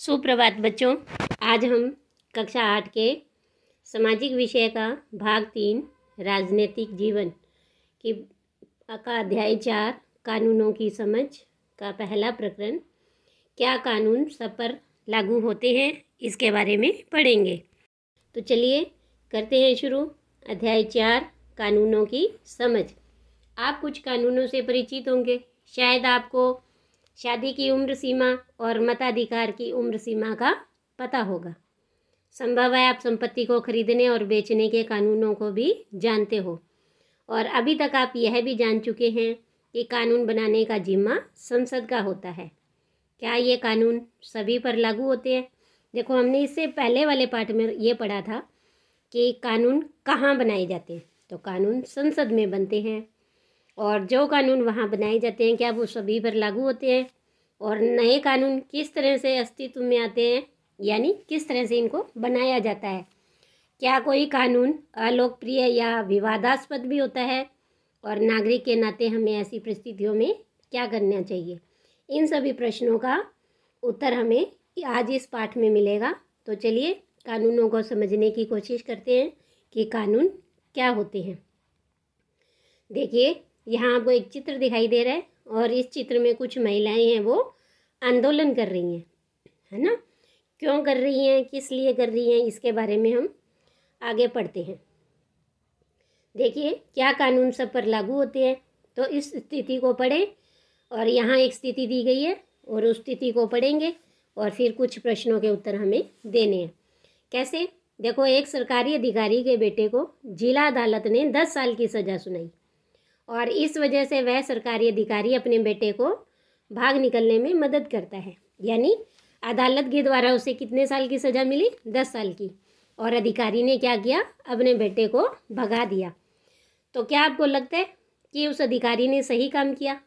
सुप्रभात बच्चों आज हम कक्षा आठ के सामाजिक विषय का भाग तीन राजनीतिक जीवन की का अध्याय चार कानूनों की समझ का पहला प्रकरण क्या कानून सब पर लागू होते हैं इसके बारे में पढ़ेंगे तो चलिए करते हैं शुरू अध्याय चार कानूनों की समझ आप कुछ कानूनों से परिचित होंगे शायद आपको शादी की उम्र सीमा और मताधिकार की उम्र सीमा का पता होगा संभव है आप संपत्ति को खरीदने और बेचने के कानूनों को भी जानते हो और अभी तक आप यह भी जान चुके हैं कि कानून बनाने का जिम्मा संसद का होता है क्या ये कानून सभी पर लागू होते हैं देखो हमने इससे पहले वाले पार्ट में ये पढ़ा था कि कानून कहाँ बनाए जाते हैं तो कानून संसद में बनते हैं और जो कानून वहाँ बनाए जाते हैं क्या वो सभी पर लागू होते हैं और नए कानून किस तरह से अस्तित्व में आते हैं यानी किस तरह से इनको बनाया जाता है क्या कोई कानून अलोकप्रिय या विवादास्पद भी होता है और नागरिक के नाते हमें ऐसी परिस्थितियों में क्या करना चाहिए इन सभी प्रश्नों का उत्तर हमें आज इस पाठ में मिलेगा तो चलिए कानूनों को समझने की कोशिश करते हैं कि कानून क्या होते हैं देखिए यहाँ आपको एक चित्र दिखाई दे रहा है और इस चित्र में कुछ महिलाएं हैं वो आंदोलन कर रही हैं है ना क्यों कर रही हैं किस लिए कर रही हैं इसके बारे में हम आगे पढ़ते हैं देखिए क्या कानून सब पर लागू होते हैं तो इस स्थिति को पढ़ें और यहाँ एक स्थिति दी गई है और उस स्थिति को पढ़ेंगे और फिर कुछ प्रश्नों के उत्तर हमें देने हैं कैसे देखो एक सरकारी अधिकारी के बेटे को जिला अदालत ने दस साल की सज़ा सुनाई और इस वजह से वह सरकारी अधिकारी अपने बेटे को भाग निकलने में मदद करता है यानी अदालत के द्वारा उसे कितने साल की सज़ा मिली दस साल की और अधिकारी ने क्या किया अपने बेटे को भगा दिया तो क्या आपको लगता है कि उस अधिकारी ने सही काम किया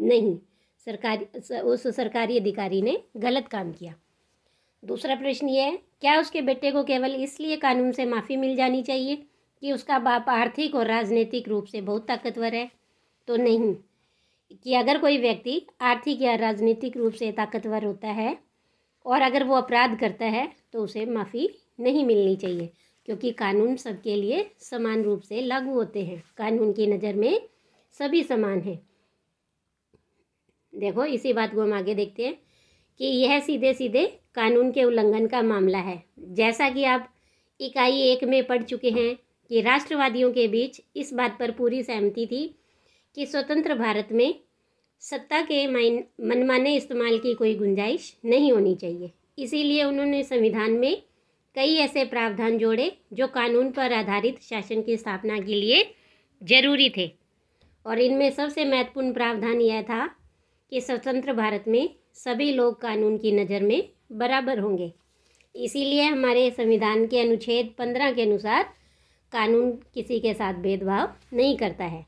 नहीं सरकारी उस सरकारी अधिकारी ने गलत काम किया दूसरा प्रश्न ये है क्या उसके बेटे को केवल इसलिए कानून से माफ़ी मिल जानी चाहिए कि उसका बाप आर्थिक और राजनीतिक रूप से बहुत ताकतवर है तो नहीं कि अगर कोई व्यक्ति आर्थिक या राजनीतिक रूप से ताकतवर होता है और अगर वो अपराध करता है तो उसे माफ़ी नहीं मिलनी चाहिए क्योंकि कानून सबके लिए समान रूप से लागू होते हैं कानून की नज़र में सभी समान हैं देखो इसी बात को हम आगे देखते हैं कि यह सीधे सीधे कानून के उल्लंघन का मामला है जैसा कि आप इकाई एक में पढ़ चुके हैं कि राष्ट्रवादियों के बीच इस बात पर पूरी सहमति थी कि स्वतंत्र भारत में सत्ता के मनमाने इस्तेमाल की कोई गुंजाइश नहीं होनी चाहिए इसीलिए उन्होंने संविधान में कई ऐसे प्रावधान जोड़े जो कानून पर आधारित शासन की स्थापना के लिए जरूरी थे और इनमें सबसे महत्वपूर्ण प्रावधान यह था कि स्वतंत्र भारत में सभी लोग कानून की नज़र में बराबर होंगे इसीलिए हमारे संविधान के अनुच्छेद पंद्रह के अनुसार कानून किसी के साथ भेदभाव नहीं करता है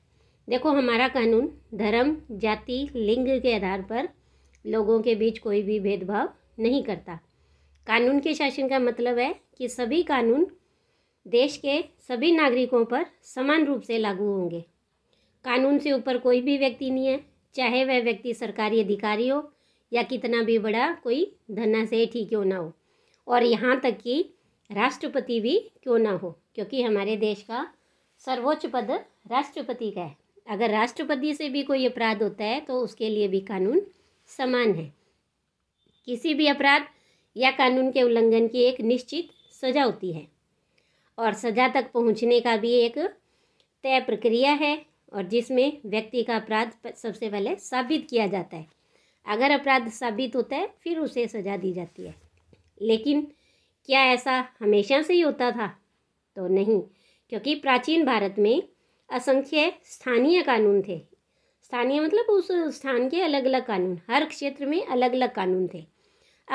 देखो हमारा कानून धर्म जाति लिंग के आधार पर लोगों के बीच कोई भी भेदभाव नहीं करता कानून के शासन का मतलब है कि सभी कानून देश के सभी नागरिकों पर समान रूप से लागू होंगे कानून से ऊपर कोई भी व्यक्ति नहीं है चाहे वह व्यक्ति सरकारी अधिकारी हो या कितना भी बड़ा कोई धना सेठ ही क्यों ना हो और यहाँ तक कि राष्ट्रपति भी क्यों ना हो क्योंकि हमारे देश का सर्वोच्च पद राष्ट्रपति का है अगर राष्ट्रपति से भी कोई अपराध होता है तो उसके लिए भी कानून समान है किसी भी अपराध या कानून के उल्लंघन की एक निश्चित सजा होती है और सजा तक पहुंचने का भी एक तय प्रक्रिया है और जिसमें व्यक्ति का अपराध सबसे पहले साबित किया जाता है अगर अपराध साबित होता है फिर उसे सजा दी जाती है लेकिन क्या ऐसा हमेशा से ही होता था तो नहीं क्योंकि प्राचीन भारत में असंख्य स्थानीय कानून थे स्थानीय मतलब उस स्थान के अलग अलग कानून हर क्षेत्र में अलग अलग कानून थे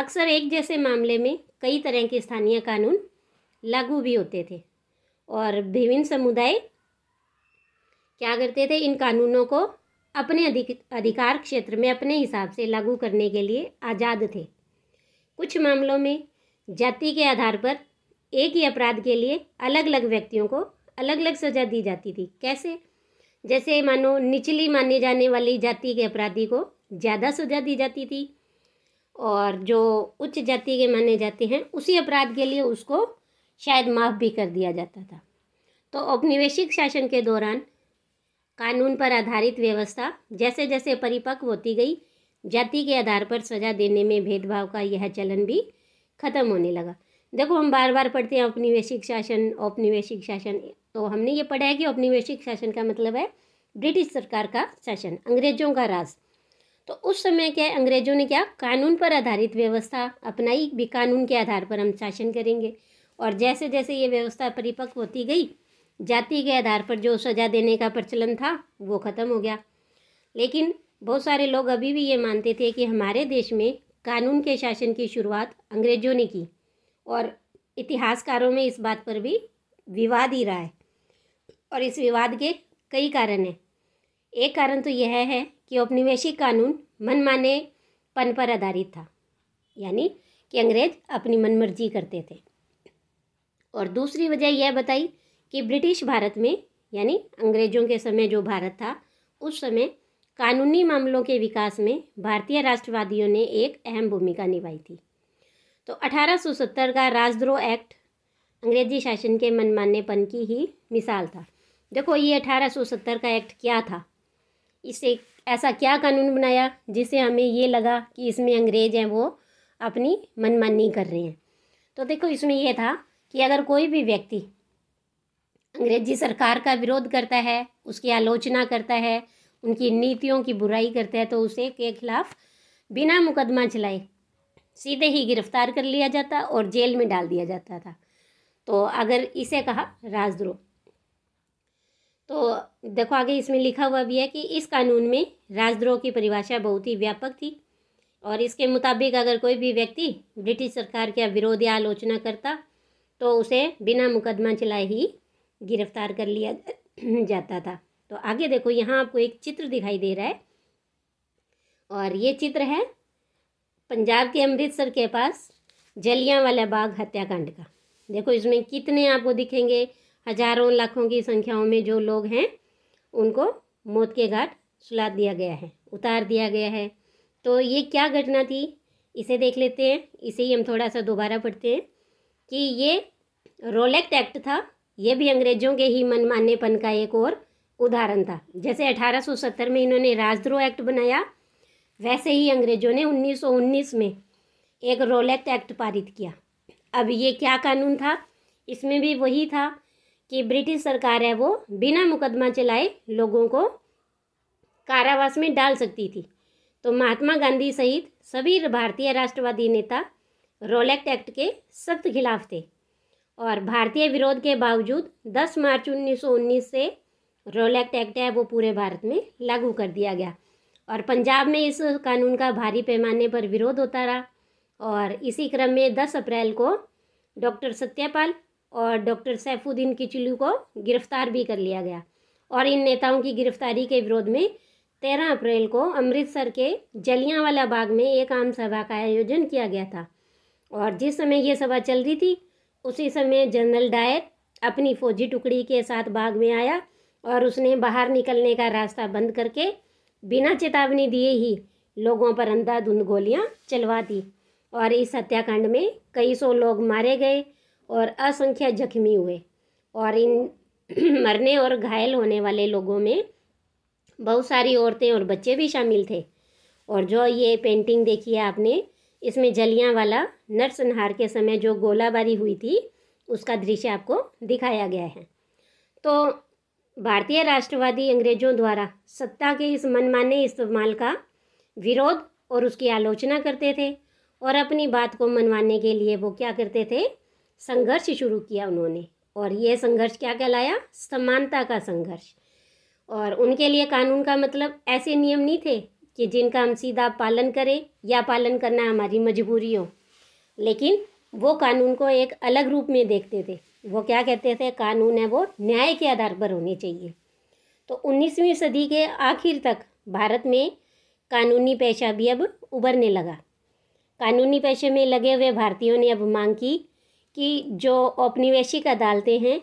अक्सर एक जैसे मामले में कई तरह के स्थानीय कानून लागू भी होते थे और विभिन्न समुदाय क्या करते थे इन कानूनों को अपने अधिक अधिकार क्षेत्र में अपने हिसाब से लागू करने के लिए आज़ाद थे कुछ मामलों में जाति के आधार पर एक ही अपराध के लिए अलग अलग व्यक्तियों को अलग अलग सजा दी जाती थी कैसे जैसे मानो निचली माने जाने वाली जाति के अपराधी को ज़्यादा सजा दी जाती थी और जो उच्च जाति के माने जाते हैं उसी अपराध के लिए उसको शायद माफ़ भी कर दिया जाता था तो औपनिवेशिक शासन के दौरान कानून पर आधारित व्यवस्था जैसे जैसे परिपक्व होती गई जाति के आधार पर सजा देने में भेदभाव का यह चलन भी ख़त्म होने लगा देखो हम बार बार पढ़ते हैं औपनिवेशिक शासन औपनिवेशिक शासन तो हमने ये पढ़ा है कि औपनिवेशिक शासन का मतलब है ब्रिटिश सरकार का शासन अंग्रेजों का राज तो उस समय क्या है अंग्रेजों ने क्या कानून पर आधारित व्यवस्था अपनाई भी कानून के आधार पर हम शासन करेंगे और जैसे जैसे ये व्यवस्था परिपक्व होती गई जाति के आधार पर जो सजा देने का प्रचलन था वो ख़त्म हो गया लेकिन बहुत सारे लोग अभी भी ये मानते थे कि हमारे देश में कानून के शासन की शुरुआत अंग्रेजों ने की और इतिहासकारों में इस बात पर भी विवाद ही रहा है और इस विवाद के कई कारण हैं एक कारण तो यह है कि औपनिवेशिक कानून मनमाने पन पर आधारित था यानी कि अंग्रेज अपनी मनमर्जी करते थे और दूसरी वजह यह बताई कि ब्रिटिश भारत में यानी अंग्रेज़ों के समय जो भारत था उस समय कानूनी मामलों के विकास में भारतीय राष्ट्रवादियों ने एक अहम भूमिका निभाई थी तो 1870 का राजद्रोह एक्ट अंग्रेजी शासन के मनमान्यपन की ही मिसाल था देखो ये 1870 का एक्ट क्या था इसे ऐसा क्या कानून बनाया जिससे हमें ये लगा कि इसमें अंग्रेज हैं वो अपनी मनमानी कर रहे हैं तो देखो इसमें यह था कि अगर कोई भी व्यक्ति अंग्रेजी सरकार का विरोध करता है उसकी आलोचना करता है उनकी नीतियों की बुराई करता है तो उसे के खिलाफ बिना मुकदमा चलाए सीधे ही गिरफ्तार कर लिया जाता और जेल में डाल दिया जाता था तो अगर इसे कहा राजद्रोह तो देखो आगे इसमें लिखा हुआ भी है कि इस कानून में राजद्रोह की परिभाषा बहुत ही व्यापक थी और इसके मुताबिक अगर कोई भी व्यक्ति ब्रिटिश सरकार के विरोधी आलोचना करता तो उसे बिना मुकदमा चलाए ही गिरफ्तार कर लिया जाता था तो आगे देखो यहाँ आपको एक चित्र दिखाई दे रहा है और ये चित्र है पंजाब के अमृतसर के पास वाला बाग हत्याकांड का देखो इसमें कितने आपको दिखेंगे हजारों लाखों की संख्याओं में जो लोग हैं उनको मौत के घाट सुला दिया गया है उतार दिया गया है तो ये क्या घटना थी इसे देख लेते हैं इसे ही हम थोड़ा सा दोबारा पढ़ते हैं कि ये रोलेक्ट एक्ट था ये भी अंग्रेज़ों के ही मनमान्यपन का एक और उदाहरण था जैसे 1870 में इन्होंने राजद्रोह एक्ट बनाया वैसे ही अंग्रेजों ने 1919 में एक रोलेक्ट एक्ट पारित किया अब ये क्या कानून था इसमें भी वही था कि ब्रिटिश सरकार है वो बिना मुकदमा चलाए लोगों को कारावास में डाल सकती थी तो महात्मा गांधी सहित सभी भारतीय राष्ट्रवादी नेता रोलेक्ट एक्ट के सख्त खिलाफ थे और भारतीय विरोध के बावजूद 10 मार्च 1919 से रोल एक्ट एक्ट है वो पूरे भारत में लागू कर दिया गया और पंजाब में इस कानून का भारी पैमाने पर विरोध होता रहा और इसी क्रम में दस अप्रैल को डॉक्टर सत्यपाल और डॉक्टर सैफुद्दीन किचलू को गिरफ्तार भी कर लिया गया और इन नेताओं की गिरफ्तारी के विरोध में तेरह अप्रैल को अमृतसर के जलियांवाला बाग में एक आम सभा का आयोजन किया गया था और जिस समय यह सभा चल रही थी उसी समय जनरल डायर अपनी फौजी टुकड़ी के साथ बाग में आया और उसने बाहर निकलने का रास्ता बंद करके बिना चेतावनी दिए ही लोगों पर अंधाधुंध गोलियां चलवा दी और इस हत्याकांड में कई सौ लोग मारे गए और असंख्य जख्मी हुए और इन मरने और घायल होने वाले लोगों में बहुत सारी औरतें और बच्चे भी शामिल थे और जो ये पेंटिंग देखी है आपने इसमें जलियाँ वाला नरसंहार के समय जो गोलाबारी हुई थी उसका दृश्य आपको दिखाया गया है तो भारतीय राष्ट्रवादी अंग्रेजों द्वारा सत्ता के इस मनमाने इस्तेमाल का विरोध और उसकी आलोचना करते थे और अपनी बात को मनवाने के लिए वो क्या करते थे संघर्ष शुरू किया उन्होंने और ये संघर्ष क्या कहलाया समानता का संघर्ष और उनके लिए कानून का मतलब ऐसे नियम नहीं थे कि जिनका हम सीधा पालन करें या पालन करना हमारी मजबूरी हो लेकिन वो कानून को एक अलग रूप में देखते थे वो क्या कहते थे कानून है वो न्याय के आधार पर होने चाहिए तो उन्नीसवीं सदी के आखिर तक भारत में कानूनी पेशा भी अब उभरने लगा कानूनी पेशे में लगे हुए भारतीयों ने अब मांग की कि जो औपनिवेशिक अदालतें हैं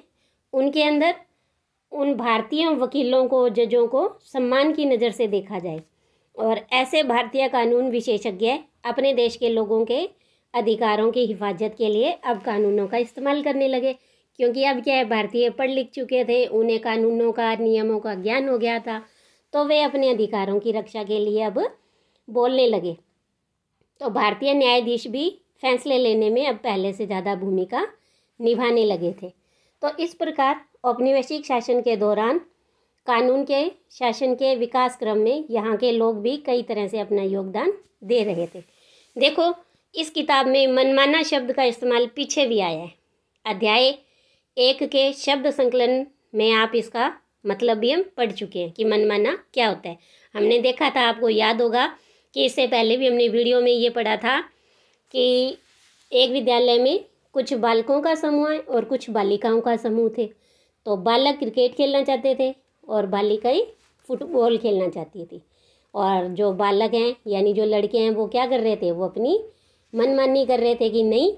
उनके अंदर उन भारतीय वकीलों को जजों को सम्मान की नज़र से देखा जाए और ऐसे भारतीय कानून विशेषज्ञ अपने देश के लोगों के अधिकारों की हिफाजत के लिए अब कानूनों का इस्तेमाल करने लगे क्योंकि अब क्या है भारतीय पढ़ लिख चुके थे उन्हें कानूनों का नियमों का ज्ञान हो गया था तो वे अपने अधिकारों की रक्षा के लिए अब बोलने लगे तो भारतीय न्यायाधीश भी फैसले लेने में अब पहले से ज़्यादा भूमिका निभाने लगे थे तो इस प्रकार औपनिवेशिक शासन के दौरान कानून के शासन के विकास क्रम में यहाँ के लोग भी कई तरह से अपना योगदान दे रहे थे देखो इस किताब में मनमाना शब्द का इस्तेमाल पीछे भी आया है अध्याय एक के शब्द संकलन में आप इसका मतलब भी हम पढ़ चुके हैं कि मनमाना क्या होता है हमने देखा था आपको याद होगा कि इससे पहले भी हमने वीडियो में ये पढ़ा था कि एक विद्यालय में कुछ बालकों का समूह है और कुछ बालिकाओं का समूह थे तो बालक क्रिकेट खेलना चाहते थे और बालिकाएँ फुटबॉल खेलना चाहती थी और जो बालक हैं यानी जो लड़के हैं वो क्या कर रहे थे वो अपनी मनमानी कर रहे थे कि नहीं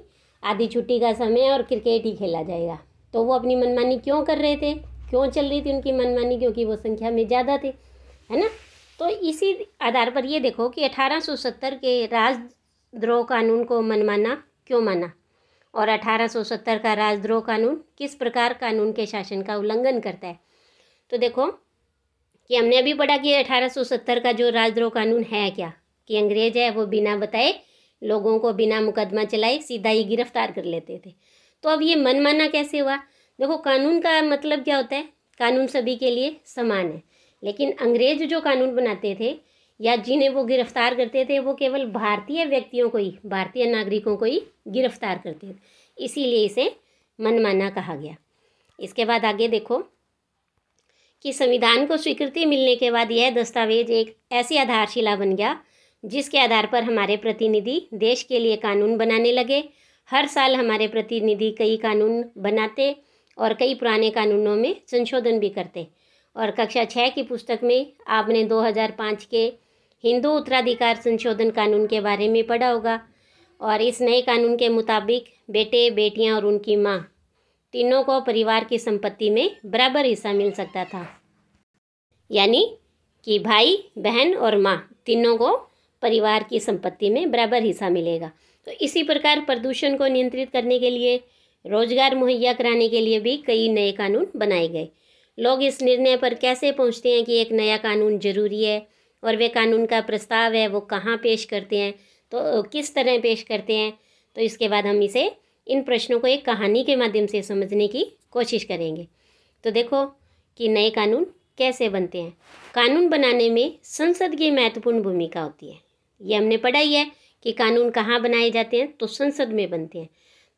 आधी छुट्टी का समय और क्रिकेट ही खेला जाएगा तो वो अपनी मनमानी क्यों कर रहे थे क्यों चल रही थी उनकी मनमानी क्योंकि वो संख्या में ज़्यादा थे है ना तो इसी आधार पर ये देखो कि 1870 के राजद्रोह कानून को मनमाना क्यों माना और 1870 का राजद्रोह कानून किस प्रकार कानून के शासन का उल्लंघन करता है तो देखो कि हमने अभी पढ़ा कि 1870 का जो राजद्रोह कानून है क्या कि अंग्रेज है वो बिना बताए लोगों को बिना मुकदमा चलाए सीधा ही गिरफ्तार कर लेते थे तो अब ये मनमाना कैसे हुआ देखो कानून का मतलब क्या होता है कानून सभी के लिए समान है लेकिन अंग्रेज जो कानून बनाते थे या जिन्हें वो गिरफ्तार करते थे वो केवल भारतीय व्यक्तियों को ही भारतीय नागरिकों को ही गिरफ्तार करते थे इसीलिए इसे मनमाना कहा गया इसके बाद आगे देखो कि संविधान को स्वीकृति मिलने के बाद यह दस्तावेज एक ऐसी आधारशिला बन गया जिसके आधार पर हमारे प्रतिनिधि देश के लिए कानून बनाने लगे हर साल हमारे प्रतिनिधि कई कानून बनाते और कई पुराने कानूनों में संशोधन भी करते और कक्षा छः की पुस्तक में आपने 2005 के हिंदू उत्तराधिकार संशोधन कानून के बारे में पढ़ा होगा और इस नए कानून के मुताबिक बेटे बेटियां और उनकी माँ तीनों को परिवार की संपत्ति में बराबर हिस्सा मिल सकता था यानी कि भाई बहन और माँ तीनों को परिवार की संपत्ति में बराबर हिस्सा मिलेगा तो इसी प्रकार प्रदूषण को नियंत्रित करने के लिए रोजगार मुहैया कराने के लिए भी कई नए कानून बनाए गए लोग इस निर्णय पर कैसे पहुंचते हैं कि एक नया कानून जरूरी है और वे कानून का प्रस्ताव है वो कहाँ पेश करते हैं तो किस तरह पेश करते हैं तो इसके बाद हम इसे इन प्रश्नों को एक कहानी के माध्यम से समझने की कोशिश करेंगे तो देखो कि नए कानून कैसे बनते हैं कानून बनाने में संसद की महत्वपूर्ण भूमिका होती है ये हमने पढ़ा ही है कि कानून कहाँ बनाए जाते हैं तो संसद में बनते हैं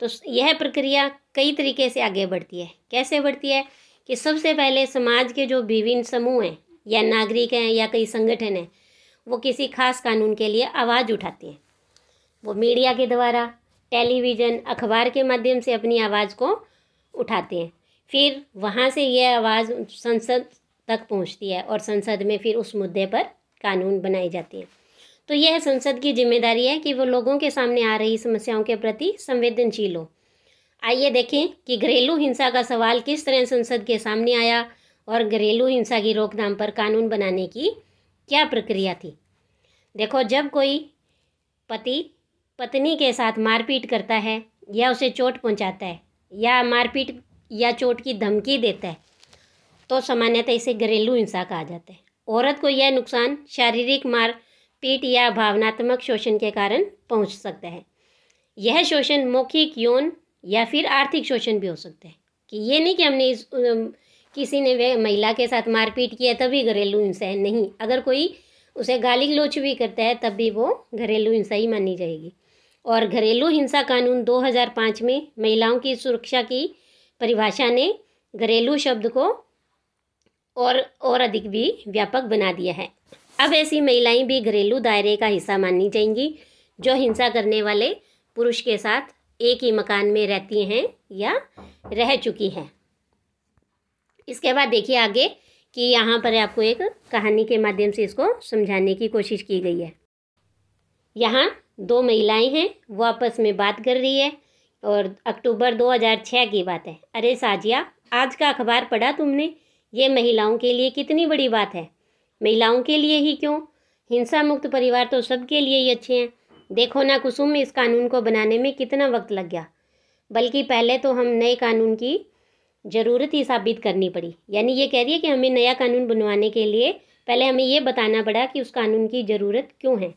तो यह प्रक्रिया कई तरीके से आगे बढ़ती है कैसे बढ़ती है कि सबसे पहले समाज के जो विभिन्न समूह हैं या नागरिक हैं या कई संगठन हैं वो किसी खास कानून के लिए आवाज़ उठाते हैं वो मीडिया के द्वारा टेलीविज़न अखबार के माध्यम से अपनी आवाज़ को उठाते हैं फिर वहाँ से यह आवाज़ संसद तक पहुँचती है और संसद में फिर उस मुद्दे पर कानून बनाए जाते हैं तो यह संसद की जिम्मेदारी है कि वो लोगों के सामने आ रही समस्याओं के प्रति संवेदनशील हो आइए देखें कि घरेलू हिंसा का सवाल किस तरह संसद के सामने आया और घरेलू हिंसा की रोकथाम पर कानून बनाने की क्या प्रक्रिया थी देखो जब कोई पति पत्नी के साथ मारपीट करता है या उसे चोट पहुंचाता है या मारपीट या चोट की धमकी देता है तो सामान्यतः इसे घरेलू हिंसा कहा जाता है औरत को यह नुकसान शारीरिक मार पीट या भावनात्मक शोषण के कारण पहुंच सकता है यह शोषण मौखिक यौन या फिर आर्थिक शोषण भी हो सकता है कि ये नहीं कि हमने इस किसी ने वे महिला के साथ मारपीट किया तभी घरेलू हिंसा है नहीं अगर कोई उसे गाली गलोच भी करता है तब भी वो घरेलू हिंसा ही मानी जाएगी और घरेलू हिंसा कानून 2005 में महिलाओं की सुरक्षा की परिभाषा ने घरेलू शब्द को और और अधिक भी व्यापक बना दिया है अब ऐसी महिलाएं भी घरेलू दायरे का हिस्सा मानी जाएंगी जो हिंसा करने वाले पुरुष के साथ एक ही मकान में रहती हैं या रह चुकी हैं इसके बाद देखिए आगे कि यहाँ पर आपको एक कहानी के माध्यम से इसको समझाने की कोशिश की गई है यहाँ दो महिलाएं हैं वो आपस में बात कर रही है और अक्टूबर 2006 की बात है अरे साजिया आज का अखबार पढ़ा तुमने ये महिलाओं के लिए कितनी बड़ी बात है महिलाओं के लिए ही क्यों हिंसा मुक्त परिवार तो सबके लिए ही अच्छे हैं देखो ना कुसुम इस कानून को बनाने में कितना वक्त लग गया बल्कि पहले तो हम नए कानून की ज़रूरत ही साबित करनी पड़ी यानी ये कह रही है कि हमें नया कानून बनवाने के लिए पहले हमें ये बताना पड़ा कि उस कानून की ज़रूरत क्यों है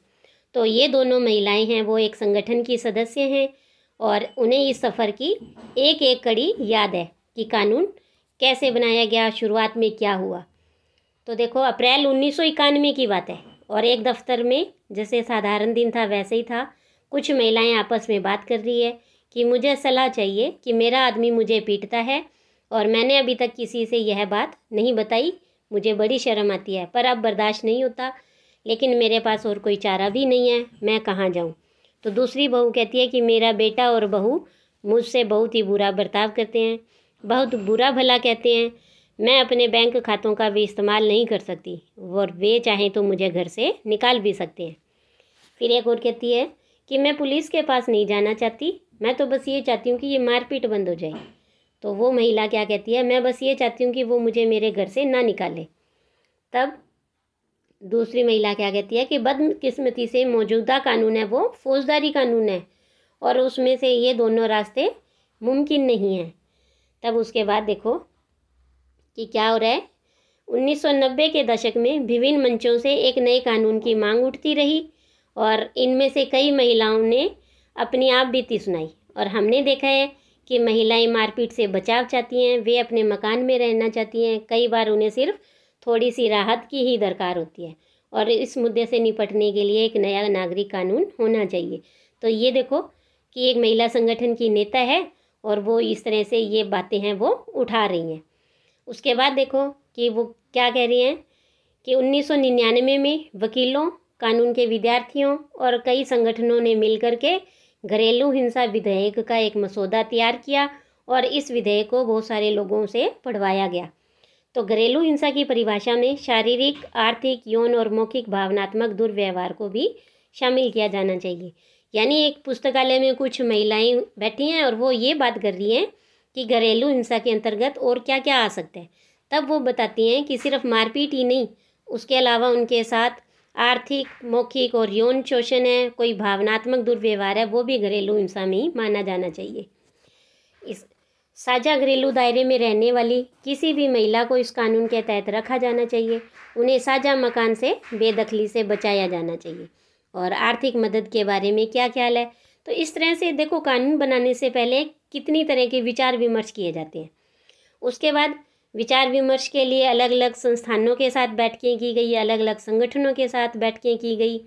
तो ये दोनों महिलाएं हैं वो एक संगठन की सदस्य हैं और उन्हें इस सफ़र की एक एक कड़ी याद है कि कानून कैसे बनाया गया शुरुआत में क्या हुआ तो देखो अप्रैल उन्नीस की बात है और एक दफ्तर में जैसे साधारण दिन था वैसे ही था कुछ महिलाएं आपस में बात कर रही है कि मुझे सलाह चाहिए कि मेरा आदमी मुझे पीटता है और मैंने अभी तक किसी से यह बात नहीं बताई मुझे बड़ी शर्म आती है पर अब बर्दाश्त नहीं होता लेकिन मेरे पास और कोई चारा भी नहीं है मैं कहाँ जाऊँ तो दूसरी बहू कहती है कि मेरा बेटा और बहू मुझसे बहुत ही बुरा बर्ताव करते हैं बहुत बुरा भला कहते हैं मैं अपने बैंक खातों का भी इस्तेमाल नहीं कर सकती और वे चाहें तो मुझे घर से निकाल भी सकते हैं फिर एक और कहती है कि मैं पुलिस के पास नहीं जाना चाहती मैं तो बस ये चाहती हूँ कि ये मारपीट बंद हो जाए तो वो महिला क्या कहती है मैं बस ये चाहती हूँ कि वो मुझे मेरे घर से ना निकाले तब दूसरी महिला क्या कहती है कि बदकिस्मती से मौजूदा कानून है वो फौजदारी कानून है और उसमें से ये दोनों रास्ते मुमकिन नहीं हैं तब उसके बाद देखो कि क्या हो रहा है 1990 के दशक में विभिन्न मंचों से एक नए कानून की मांग उठती रही और इनमें से कई महिलाओं ने अपनी आप बीती सुनाई और हमने देखा है कि महिलाएं मारपीट से बचाव चाहती हैं वे अपने मकान में रहना चाहती हैं कई बार उन्हें सिर्फ थोड़ी सी राहत की ही दरकार होती है और इस मुद्दे से निपटने के लिए एक नया नागरिक कानून होना चाहिए तो ये देखो कि एक महिला संगठन की नेता है और वो इस तरह से ये बातें हैं वो उठा रही हैं उसके बाद देखो कि वो क्या कह रही हैं कि 1999 में वकीलों कानून के विद्यार्थियों और कई संगठनों ने मिलकर के घरेलू हिंसा विधेयक का एक मसौदा तैयार किया और इस विधेयक को बहुत सारे लोगों से पढ़वाया गया तो घरेलू हिंसा की परिभाषा में शारीरिक आर्थिक यौन और मौखिक भावनात्मक दुर्व्यवहार को भी शामिल किया जाना चाहिए यानी एक पुस्तकालय में कुछ महिलाएं बैठी हैं और वो ये बात कर रही हैं कि घरेलू हिंसा के अंतर्गत और क्या क्या आ सकता है तब वो बताती हैं कि सिर्फ मारपीट ही नहीं उसके अलावा उनके साथ आर्थिक मौखिक और यौन शोषण है कोई भावनात्मक दुर्व्यवहार है वो भी घरेलू हिंसा में ही माना जाना चाहिए इस साझा घरेलू दायरे में रहने वाली किसी भी महिला को इस कानून के तहत रखा जाना चाहिए उन्हें साझा मकान से बेदखली से बचाया जाना चाहिए और आर्थिक मदद के बारे में क्या ख्याल है तो इस तरह से देखो कानून बनाने से पहले कितनी तरह के विचार विमर्श किए जाते हैं उसके बाद विचार विमर्श के लिए अलग अलग संस्थानों के साथ बैठकें की गई अलग अलग संगठनों के साथ बैठकें की गई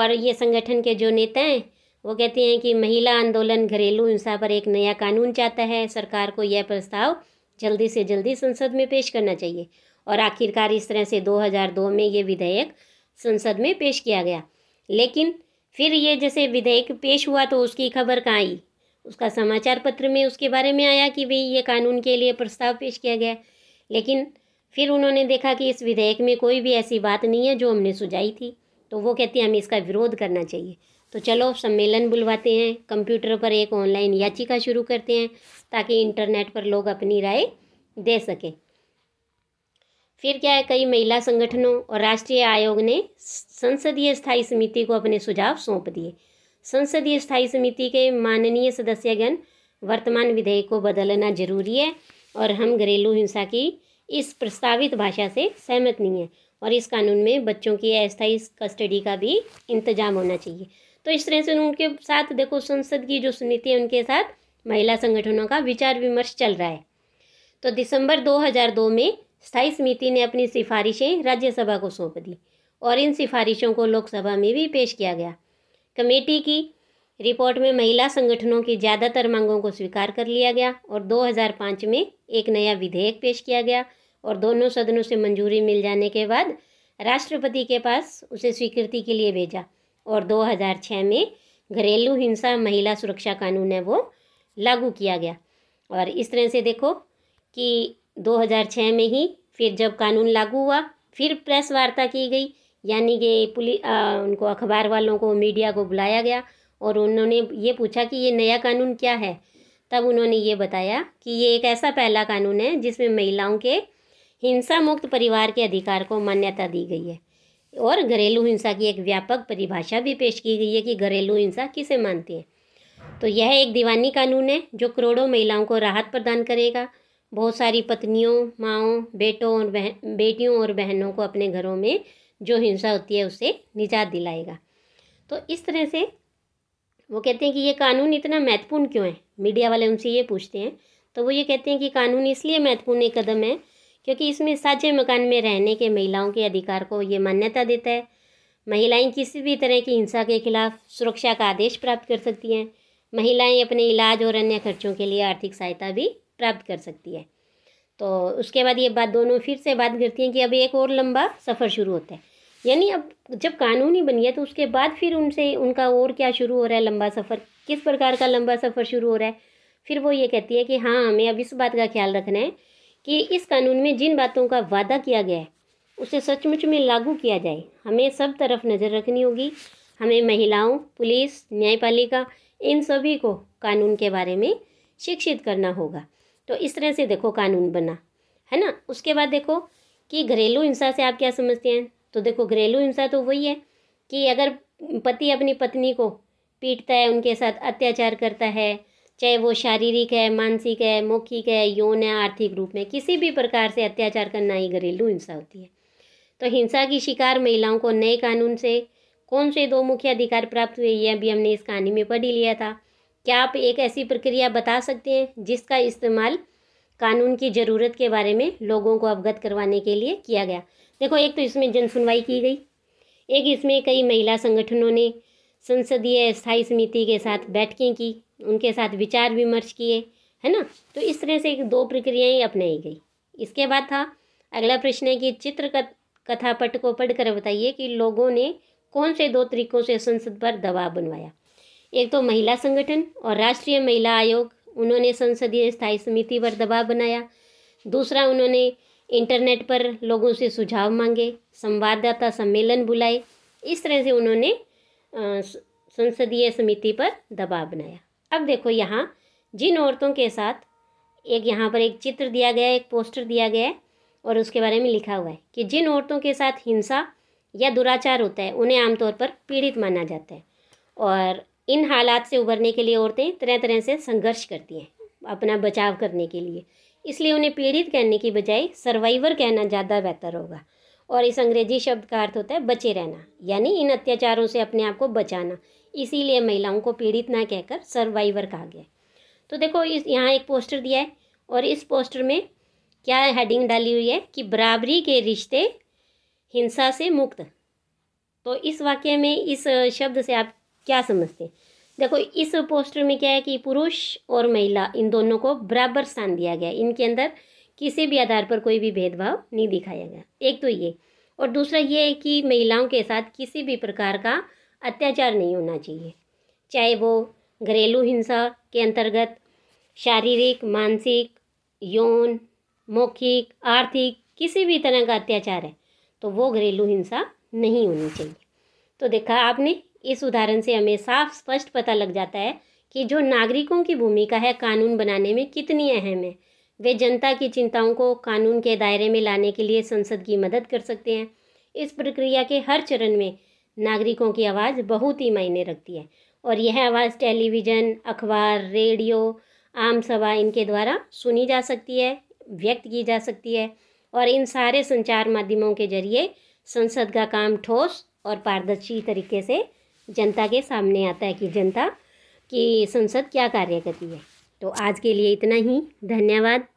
और ये संगठन के जो नेता हैं वो कहते हैं कि महिला आंदोलन घरेलू हिंसा पर एक नया कानून चाहता है सरकार को यह प्रस्ताव जल्दी से जल्दी संसद में पेश करना चाहिए और आखिरकार इस तरह से 2002 में ये विधेयक संसद में पेश किया गया लेकिन फिर ये जैसे विधेयक पेश हुआ तो उसकी खबर कहाँ आई उसका समाचार पत्र में उसके बारे में आया कि भाई ये कानून के लिए प्रस्ताव पेश किया गया लेकिन फिर उन्होंने देखा कि इस विधेयक में कोई भी ऐसी बात नहीं है जो हमने सुझाई थी तो वो कहती है हमें इसका विरोध करना चाहिए तो चलो सम्मेलन बुलवाते हैं कंप्यूटर पर एक ऑनलाइन याचिका शुरू करते हैं ताकि इंटरनेट पर लोग अपनी राय दे सकें फिर क्या है कई महिला संगठनों और राष्ट्रीय आयोग ने संसदीय स्थायी समिति को अपने सुझाव सौंप दिए संसदीय स्थायी समिति के माननीय सदस्यगण वर्तमान विधेयक को बदलना जरूरी है और हम घरेलू हिंसा की इस प्रस्तावित भाषा से सहमत नहीं है और इस कानून में बच्चों की अस्थायी कस्टडी का भी इंतजाम होना चाहिए तो इस तरह से उनके साथ देखो संसद की जो समिति है उनके साथ महिला संगठनों का विचार विमर्श चल रहा है तो दिसंबर 2002 में स्थायी समिति ने अपनी सिफारिशें राज्यसभा को सौंप दी और इन सिफारिशों को लोकसभा में भी पेश किया गया कमेटी की रिपोर्ट में महिला संगठनों की ज़्यादातर मांगों को स्वीकार कर लिया गया और 2005 में एक नया विधेयक पेश किया गया और दोनों सदनों से मंजूरी मिल जाने के बाद राष्ट्रपति के पास उसे स्वीकृति के लिए भेजा और 2006 में घरेलू हिंसा महिला सुरक्षा कानून है वो लागू किया गया और इस तरह से देखो कि दो में ही फिर जब कानून लागू हुआ फिर प्रेस वार्ता की गई यानी कि पुलिस उनको अखबार वालों को मीडिया को बुलाया गया और उन्होंने ये पूछा कि ये नया कानून क्या है तब उन्होंने ये बताया कि ये एक ऐसा पहला कानून है जिसमें महिलाओं के हिंसा मुक्त परिवार के अधिकार को मान्यता दी गई है और घरेलू हिंसा की एक व्यापक परिभाषा भी पेश की गई है कि घरेलू हिंसा किसे मानती है तो यह एक दीवानी कानून है जो करोड़ों महिलाओं को राहत प्रदान करेगा बहुत सारी पत्नियों माओं बेटों और बहन बेटियों और बहनों को अपने घरों में जो हिंसा होती है उससे निजात दिलाएगा तो इस तरह से वो कहते हैं कि ये कानून इतना महत्वपूर्ण क्यों है मीडिया वाले उनसे ये पूछते हैं तो वो ये कहते हैं कि कानून इसलिए महत्वपूर्ण एक कदम है क्योंकि इसमें साझे मकान में रहने के महिलाओं के अधिकार को ये मान्यता देता है महिलाएं किसी भी तरह की हिंसा के खिलाफ सुरक्षा का आदेश प्राप्त कर सकती हैं महिलाएं अपने इलाज और अन्य खर्चों के लिए आर्थिक सहायता भी प्राप्त कर सकती है तो उसके बाद ये बात दोनों फिर से बात करती हैं कि अब एक और लंबा सफ़र शुरू होता है यानी अब जब कानूनी बन गया तो उसके बाद फिर उनसे उनका और क्या शुरू हो रहा है लंबा सफ़र किस प्रकार का लंबा सफ़र शुरू हो रहा है फिर वो ये कहती है कि हाँ हमें अब इस बात का ख्याल रखना है कि इस कानून में जिन बातों का वादा किया गया है उसे सचमुच में लागू किया जाए हमें सब तरफ नज़र रखनी होगी हमें महिलाओं पुलिस न्यायपालिका इन सभी को कानून के बारे में शिक्षित करना होगा तो इस तरह से देखो कानून बना है ना उसके बाद देखो कि घरेलू हिंसा से आप क्या समझते हैं तो देखो घरेलू हिंसा तो वही है कि अगर पति अपनी पत्नी को पीटता है उनके साथ अत्याचार करता है चाहे वो शारीरिक है मानसिक है मौखिक है यौन है आर्थिक रूप में किसी भी प्रकार से अत्याचार करना ही घरेलू हिंसा होती है तो हिंसा की शिकार महिलाओं को नए कानून से कौन से दो मुख्य अधिकार प्राप्त हुए यह भी हमने इस कहानी में पढ़ ही लिया था क्या आप एक ऐसी प्रक्रिया बता सकते हैं जिसका इस्तेमाल कानून की ज़रूरत के बारे में लोगों को अवगत करवाने के लिए किया गया देखो एक तो इसमें जन सुनवाई की गई एक इसमें कई महिला संगठनों ने संसदीय स्थायी समिति के साथ बैठकें की उनके साथ विचार विमर्श किए है ना तो इस तरह से एक दो प्रक्रियाएं अपनाई गई इसके बाद था अगला प्रश्न है कि चित्र कथा पट को पढ़कर बताइए कि लोगों ने कौन से दो तरीकों से संसद पर दबाव बनवाया एक तो महिला संगठन और राष्ट्रीय महिला आयोग उन्होंने संसदीय स्थायी समिति पर दबाव बनाया दूसरा उन्होंने इंटरनेट पर लोगों से सुझाव मांगे संवाददाता सम्मेलन बुलाए इस तरह से उन्होंने संसदीय समिति पर दबाव बनाया अब देखो यहाँ जिन औरतों के साथ एक यहाँ पर एक चित्र दिया गया है एक पोस्टर दिया गया है और उसके बारे में लिखा हुआ है कि जिन औरतों के साथ हिंसा या दुराचार होता है उन्हें आमतौर पर पीड़ित माना जाता है और इन हालात से उभरने के लिए औरतें तरह तरह से संघर्ष करती हैं अपना बचाव करने के लिए इसलिए उन्हें पीड़ित कहने की बजाय सर्वाइवर कहना ज़्यादा बेहतर होगा और इस अंग्रेजी शब्द का अर्थ होता है बचे रहना यानी इन अत्याचारों से अपने आप को बचाना इसीलिए महिलाओं को पीड़ित ना कहकर सर्वाइवर कहा गया तो देखो इस यहाँ एक पोस्टर दिया है और इस पोस्टर में क्या हेडिंग डाली हुई है कि बराबरी के रिश्ते हिंसा से मुक्त तो इस वाक्य में इस शब्द से आप क्या समझते हैं देखो इस पोस्टर में क्या है कि पुरुष और महिला इन दोनों को बराबर स्थान दिया गया इनके अंदर किसी भी आधार पर कोई भी भेदभाव नहीं दिखाया गया एक तो ये और दूसरा ये है कि महिलाओं के साथ किसी भी प्रकार का अत्याचार नहीं होना चाहिए चाहे वो घरेलू हिंसा के अंतर्गत शारीरिक मानसिक यौन मौखिक आर्थिक किसी भी तरह का अत्याचार है तो वो घरेलू हिंसा नहीं होनी चाहिए तो देखा आपने इस उदाहरण से हमें साफ स्पष्ट पता लग जाता है कि जो नागरिकों की भूमिका है कानून बनाने में कितनी अहम है वे जनता की चिंताओं को कानून के दायरे में लाने के लिए संसद की मदद कर सकते हैं इस प्रक्रिया के हर चरण में नागरिकों की आवाज़ बहुत ही मायने रखती है और यह आवाज़ टेलीविज़न अखबार रेडियो आम सभा इनके द्वारा सुनी जा सकती है व्यक्त की जा सकती है और इन सारे संचार माध्यमों के जरिए संसद का काम ठोस और पारदर्शी तरीके से जनता के सामने आता है कि जनता की संसद क्या कार्य करती है तो आज के लिए इतना ही धन्यवाद